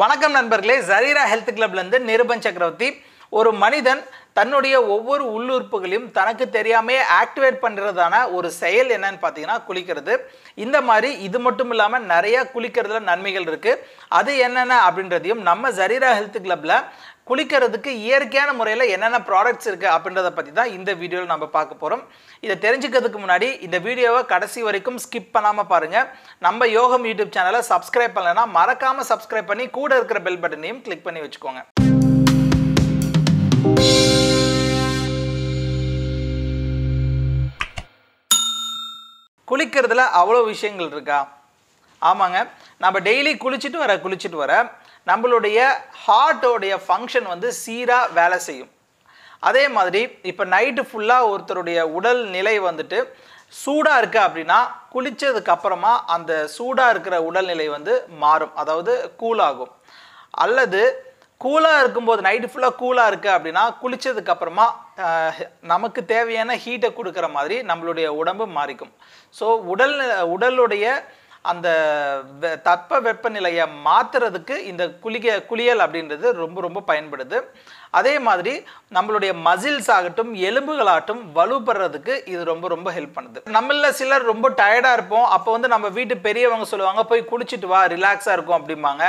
வணக்கம் நண்பர்களே ஜரீரா ஹெல்த் கிளப்லேருந்து நிருபன் சக்கரவர்த்தி ஒரு மனிதன் தன்னுடைய ஒவ்வொரு உள்ளுறுப்புகளையும் தனக்கு தெரியாமையே ஆக்டிவேட் பண்ணுறதான ஒரு செயல் என்னன்னு பார்த்தீங்கன்னா குளிக்கிறது இந்த மாதிரி இது மட்டும் இல்லாமல் நிறையா குளிக்கிறதுல நன்மைகள் இருக்குது அது என்னென்ன அப்படின்றதையும் நம்ம ஜரீரா ஹெல்த் கிளப்பில் குளிக்கிறதுக்கு இயற்கையான முறையில் என்னென்ன ப்ராடக்ட்ஸ் இருக்குது அப்படின்றத பற்றி தான் இந்த வீடியோவில் நம்ம பார்க்க போகிறோம் இதை தெரிஞ்சுக்கிறதுக்கு முன்னாடி இந்த வீடியோவை கடைசி வரைக்கும் ஸ்கிப் பண்ணாமல் பாருங்கள் நம்ம யோகம் யூடியூப் சேனலை சப்ஸ்கிரைப் பண்ணலைன்னா மறக்காமல் சப்ஸ்கிரைப் பண்ணி கூட இருக்கிற பெல் பட்டனையும் கிளிக் பண்ணி வச்சுக்கோங்க குளிக்கிறதுல அவ்வளோ விஷயங்கள் இருக்கா ஆமாங்க நம்ம டெய்லி குளிச்சுட்டு வர குளிச்சுட்டு வர நம்மளுடைய ஹார்ட்டோடைய ஃபங்க்ஷன் வந்து சீராக வேலை செய்யும் அதே மாதிரி இப்போ நைட்டு ஃபுல்லாக ஒருத்தருடைய உடல் நிலை வந்துட்டு சூடாக இருக்குது அப்படின்னா குளித்ததுக்கு அப்புறமா அந்த சூடாக இருக்கிற உடல்நிலை வந்து மாறும் அதாவது கூலாகும் அல்லது கூலாக இருக்கும்போது நைட்டு ஃபுல்லாக கூலாக இருக்குது அப்படின்னா குளித்ததுக்கு அப்புறமா நமக்கு தேவையான ஹீட்டை கொடுக்குற மாதிரி நம்மளுடைய உடம்பு மாறிக்கும் ஸோ உடல் உடலுடைய அந்த தட்ப வெப்பநிலையை மாற்றுறதுக்கு இந்த குளிக குளியல் அப்படின்றது ரொம்ப ரொம்ப பயன்படுது அதே மாதிரி நம்மளுடைய மசில்ஸ் ஆகட்டும் எலும்புகளாகட்டும் வலுப்படுறதுக்கு இது ரொம்ப ரொம்ப ஹெல்ப் பண்ணுது நம்மள சிலர் ரொம்ப டயர்டாக இருப்போம் அப்போ வந்து நம்ம வீட்டு பெரியவங்க சொல்லுவாங்க போய் குளிச்சுட்டு வா ரிலாக்ஸாக இருக்கும் அப்படிம்பாங்க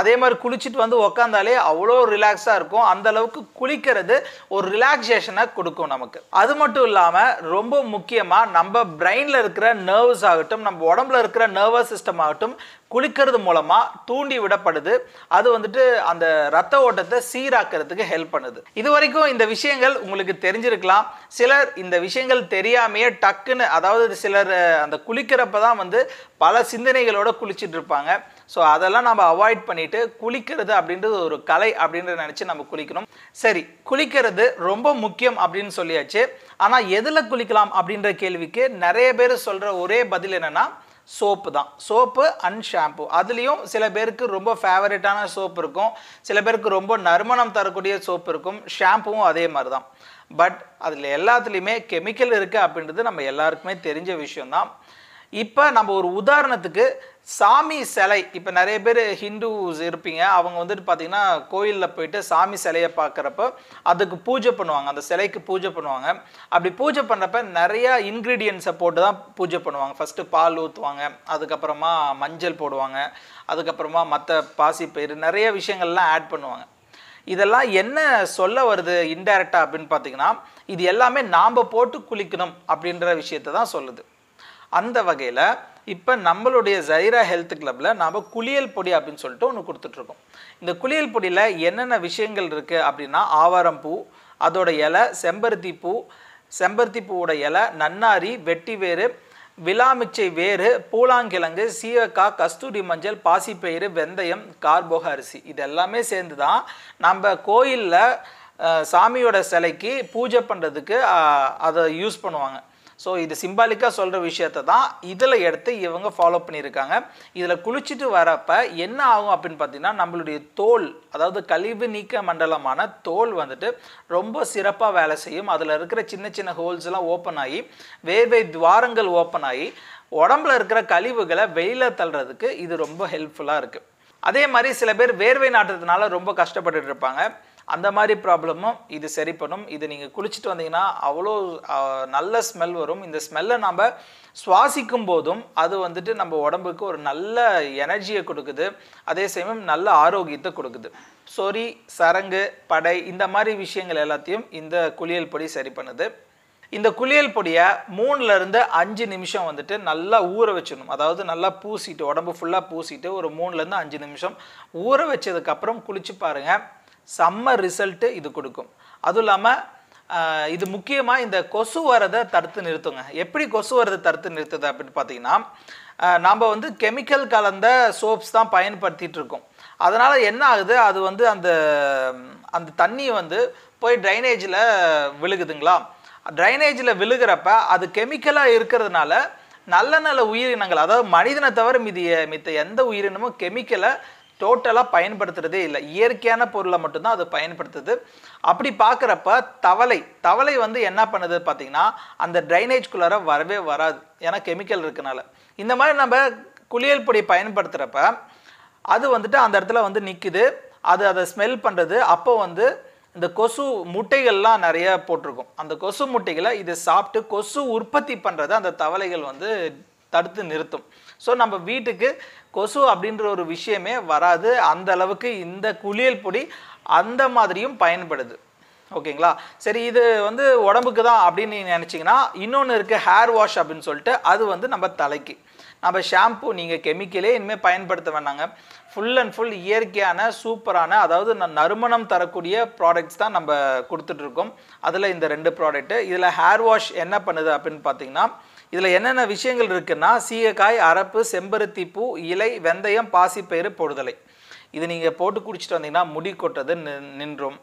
அதே மாதிரி குளிச்சுட்டு வந்து உக்காந்தாலே அவ்வளோ ரிலாக்ஸாக இருக்கும் அந்த அளவுக்கு குளிக்கிறது ஒரு ரிலாக்ஸேஷனை கொடுக்கும் நமக்கு அது மட்டும் இல்லாமல் ரொம்ப முக்கியமாக நம்ம பிரெயினில் இருக்கிற நர்வ்ஸ் ஆகட்டும் நம்ம உடம்புல இருக்கிற நர்வஸ் சிஸ்டம் ஆகட்டும் குளிக்கிறது மூலமாக தூண்டி விடப்படுது அது வந்துட்டு அந்த ரத்த ஓட்டத்தை சீராக்கிறதுக்கு ஹெல்ப் பண்ணுது இது வரைக்கும் இந்த விஷயங்கள் உங்களுக்கு தெரிஞ்சிருக்கலாம் சிலர் இந்த விஷயங்கள் தெரியாமையே டக்குன்னு அதாவது சிலர் அந்த குளிக்கிறப்ப தான் வந்து பல சிந்தனைகளோட குளிச்சுட்டு இருப்பாங்க ஸோ அதெல்லாம் நம்ம அவாய்ட் பண்ணிட்டு குளிக்கிறது அப்படின்றது ஒரு கலை அப்படின்றத நினச்சி நம்ம குளிக்கணும் சரி குளிக்கிறது ரொம்ப முக்கியம் அப்படின்னு சொல்லியாச்சு ஆனால் எதில் குளிக்கலாம் அப்படின்ற கேள்விக்கு நிறைய பேர் சொல்கிற ஒரே பதில் என்னென்னா சோப்பு தான் சோப்பு அண்ட் ஷாம்பு அதுலேயும் சில பேருக்கு ரொம்ப ஃபேவரட்டான சோப்பு இருக்கும் சில பேருக்கு ரொம்ப நறுமணம் தரக்கூடிய சோப்பு இருக்கும் ஷாம்புவும் அதே மாதிரி தான் பட் அதில் எல்லாத்துலேயுமே கெமிக்கல் இருக்குது அப்படின்றது நம்ம எல்லாருக்குமே தெரிஞ்ச விஷயம்தான் இப்போ நம்ம ஒரு உதாரணத்துக்கு சாமி சிலை இப்போ நிறைய பேர் ஹிந்துஸ் இருப்பீங்க அவங்க வந்துட்டு பார்த்திங்கன்னா கோயிலில் போயிட்டு சாமி சிலையை பார்க்குறப்ப அதுக்கு பூஜை பண்ணுவாங்க அந்த சிலைக்கு பூஜை பண்ணுவாங்க அப்படி பூஜை பண்ணுறப்ப நிறையா இன்க்ரீடியன்ஸை போட்டு தான் பூஜை பண்ணுவாங்க ஃபஸ்ட்டு பால் ஊற்றுவாங்க அதுக்கப்புறமா மஞ்சள் போடுவாங்க அதுக்கப்புறமா மற்ற பாசிப்பயிறு நிறைய விஷயங்கள்லாம் ஆட் பண்ணுவாங்க இதெல்லாம் என்ன சொல்ல வருது இன்டைரக்டாக அப்படின்னு பார்த்தீங்கன்னா இது எல்லாமே நாம் போட்டு குளிக்கணும் அப்படின்ற விஷயத்தை தான் சொல்லுது அந்த வகையில் இப்போ நம்மளுடைய ஜைரா ஹெல்த் கிளப்பில் நாம் குளியல் பொடி அப்படின்னு சொல்லிட்டு ஒன்று கொடுத்துட்ருக்கோம் இந்த குளியல் பொடியில் என்னென்ன விஷயங்கள் இருக்குது அப்படின்னா ஆவாரம் பூ அதோடய இலை செம்பருத்தி பூ செம்பருத்தி பூவோட இலை நன்னாரி வெட்டி வேறு விலாமிச்சை வேறு பூலாங்கிழங்கு சீவக்காய் கஸ்தூரி மஞ்சள் பாசிப்பயிறு வெந்தயம் கார்போக அரிசி இது எல்லாமே சேர்ந்து தான் நம்ம கோயிலில் சாமியோட சிலைக்கு பூஜை பண்ணுறதுக்கு அதை யூஸ் பண்ணுவாங்க ஸோ இது சிம்பாலிக்காக சொல்கிற விஷயத்த தான் இதில் எடுத்து இவங்க ஃபாலோ பண்ணியிருக்காங்க இதில் குளிச்சுட்டு வரப்போ என்ன ஆகும் அப்படின்னு பார்த்தீங்கன்னா நம்மளுடைய தோல் அதாவது கழிவு நீக்க மண்டலமான தோல் வந்துட்டு ரொம்ப சிறப்பாக வேலை செய்யும் அதில் இருக்கிற சின்ன சின்ன ஹோல்ஸ்லாம் ஓப்பன் ஆகி வேர்வை துவாரங்கள் ஓப்பன் ஆகி உடம்புல இருக்கிற கழிவுகளை வெயிலில் தள்ளுறதுக்கு இது ரொம்ப ஹெல்ப்ஃபுல்லாக இருக்குது அதே மாதிரி சில பேர் வேர்வை நாட்டுறதுனால ரொம்ப கஷ்டப்பட்டு இருப்பாங்க அந்த மாதிரி ப்ராப்ளமும் இது சரி பண்ணும் இது நீங்கள் குளிச்சுட்டு வந்தீங்கன்னா அவ்வளோ நல்ல ஸ்மெல் வரும் இந்த ஸ்மெல்லை நம்ம சுவாசிக்கும் போதும் அது வந்துட்டு நம்ம உடம்புக்கு ஒரு நல்ல எனர்ஜியை கொடுக்குது அதே சமயம் நல்ல ஆரோக்கியத்தை கொடுக்குது சொறி சரங்கு படை இந்த மாதிரி விஷயங்கள் எல்லாத்தையும் இந்த குளியல் பொடி சரி பண்ணுது இந்த குளியல் பொடியை மூணுலேருந்து அஞ்சு நிமிஷம் வந்துட்டு நல்லா ஊற வச்சிடணும் அதாவது நல்லா பூசிட்டு உடம்பு ஃபுல்லாக பூசிட்டு ஒரு மூணுலேருந்து அஞ்சு நிமிஷம் ஊற வச்சதுக்கப்புறம் குளிச்சு பாருங்கள் செம்ம ரிசல்ட்டு இது கொடுக்கும் அதுவும் இல்லாமல் இது முக்கியமாக இந்த கொசு வரதை தடுத்து நிறுத்துங்க எப்படி கொசு வரதை தடுத்து நிறுத்துது அப்படின்னு பார்த்தீங்கன்னா நாம் வந்து கெமிக்கல் கலந்த சோப்ஸ் தான் பயன்படுத்திகிட்டு இருக்கோம் அதனால் என்ன ஆகுது அது வந்து அந்த அந்த தண்ணி வந்து போய் ட்ரைனேஜில் விழுகுதுங்களா ட்ரைனேஜில் விழுகிறப்ப அது கெமிக்கலாக இருக்கிறதுனால நல்ல நல்ல உயிரினங்கள் அதாவது மனிதனை தவிர மிதி மித்த எந்த உயிரினமும் கெமிக்கலை டோட்டலாக பயன்படுத்துகிறதே இல்லை இயற்கையான பொருளை மட்டும்தான் அது பயன்படுத்துது அப்படி பார்க்குறப்ப தவளை தவளை வந்து என்ன பண்ணுது பார்த்திங்கன்னா அந்த ட்ரைனேஜ்குள்ளார வரவே வராது ஏன்னா கெமிக்கல் இருக்கனால இந்த மாதிரி நம்ம குளியல் பொடி பயன்படுத்துகிறப்ப அது வந்துட்டு அந்த இடத்துல வந்து நிற்குது அது அதை ஸ்மெல் பண்ணுறது அப்போ வந்து இந்த கொசு முட்டைகள்லாம் நிறைய போட்டிருக்கும் அந்த கொசு முட்டைகளை இதை சாப்பிட்டு கொசு உற்பத்தி பண்ணுறதை அந்த தவளைகள் வந்து தடுத்து நிறுத்தும் ஸோ நம்ம வீட்டுக்கு கொசு அப்படின்ற ஒரு விஷயமே வராது அந்த அளவுக்கு இந்த குளியல் பொடி அந்த மாதிரியும் பயன்படுது ஓகேங்களா சரி இது வந்து உடம்புக்கு தான் அப்படின்னு நீங்கள் நினச்சிங்கன்னா இன்னொன்று இருக்குது ஹேர் வாஷ் அப்படின்னு சொல்லிட்டு அது வந்து நம்ம தலைக்கு நம்ம ஷாம்பு நீங்கள் கெமிக்கலே இனிமேல் பயன்படுத்த வேணாங்க ஃபுல் அண்ட் ஃபுல் இயற்கையான சூப்பரான அதாவது நறுமணம் தரக்கூடிய ப்ராடக்ட்ஸ் தான் நம்ம கொடுத்துட்ருக்கோம் அதில் இந்த ரெண்டு ப்ராடக்ட்டு இதில் ஹேர் வாஷ் என்ன பண்ணுது அப்படின்னு பார்த்தீங்கன்னா இதில் என்னென்ன விஷயங்கள் இருக்குன்னா சீகக்காய் அரப்பு செம்பருத்தி பூ இலை வெந்தயம் பாசிப்பயிறு பொடுதலை இது நீங்கள் போட்டு குடிச்சிட்டு வந்தீங்கன்னா முடி கொட்டது நின்றும்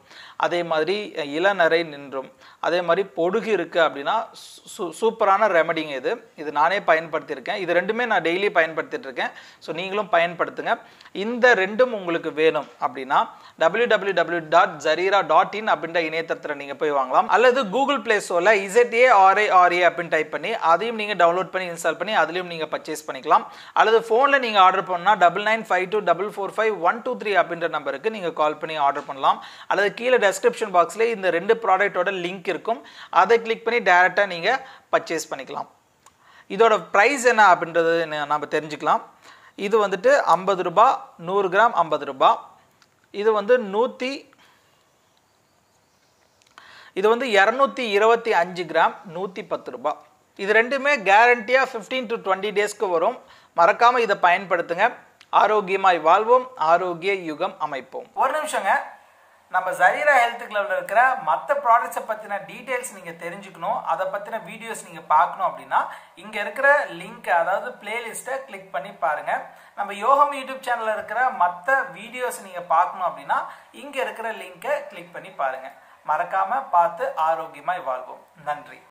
அதே மாதிரி இளநரை நின்றும் அதே மாதிரி பொடுகு இருக்குது அப்படின்னா சூப்பரான ரெமடிங்க இது இது நானே பயன்படுத்தியிருக்கேன் இது ரெண்டுமே நான் டெய்லி பயன்படுத்திட்டு இருக்கேன் ஸோ நீங்களும் பயன்படுத்துங்க இந்த ரெண்டும் உங்களுக்கு வேணும் அப்படின்னா டபிள்யூ டபிள்யூ டபிள்யூ டாட் ஜரீரா டாட் இன் அப்படின்ற இணையதளத்தில் நீங்கள் போய் வாங்கலாம் அல்லது கூகுள் பிளே ஸ்டோரில் இசட்ஏ ஆர்ஏ ஆர்ஏ அப்படின்னு டைப் பண்ணி அதையும் நீங்கள் டவுன்லோட் பண்ணி இன்ஸ்டால் பண்ணி அதுலேயும் நீங்கள் பர்ச்சேஸ் பண்ணிக்கலாம் அல்லது ஃபோனில் நீங்கள் ஆர்டர் பண்ணால் double nine five two double four five one two three அப்படின்ற நம்பருக்கு நீங்கள் கால் பண்ணி ஆர்டர் பண்ணலாம் அல்லது கீழே டெஸ்கிரிப்ஷன் பாக்ஸில் இந்த ரெண்டு ப்ராடக்டோட லிங்க் இருக்கும் அதை கிளிக் பண்ணி டேரெக்டாக நீங்கள் பர்ச்சேஸ் பண்ணிக்கலாம் இதோட ப்ரைஸ் என்ன அப்படின்றது நம்ம தெரிஞ்சுக்கலாம் இது வந்துட்டு ஐம்பது ரூபா நூறு கிராம் ஐம்பது ரூபா இது வந்து நூற்றி இது வந்து இரநூத்தி இருபத்தி அஞ்சு கிராம் நூற்றி பத்து ரூபா இது ரெண்டுமே கேரண்டியாக ஃபிஃப்டீன் டு டுவெண்ட்டி டேஸ்க்கு வரும் மறக்காமல் இதை பயன்படுத்துங்க ஆரோக்கியமாய் வாழ்வோம் ஆரோக்கிய யுகம் அமைப்போம் ஒரு நிமிஷங்க நம்ம ஜரீரா ஹெல்த் கிளப்ல இருக்கிற மற்ற ப்ராடக்ட்ஸை பற்றின டீட்டெயில்ஸ் நீங்கள் தெரிஞ்சுக்கணும் அதை பற்றின வீடியோஸ் நீங்கள் பார்க்கணும் அப்படின்னா இங்கே இருக்கிற லிங்க் அதாவது பிளேலிஸ்ட்டை கிளிக் பண்ணி பாருங்கள் நம்ம யோகம் யூடியூப் சேனலில் இருக்கிற மற்ற வீடியோஸ் நீங்கள் பார்க்கணும் அப்படின்னா இங்கே இருக்கிற லிங்க்கை கிளிக் பண்ணி பாருங்கள் மறக்காமல் பார்த்து ஆரோக்கியமாய் வாழ்வோம் நன்றி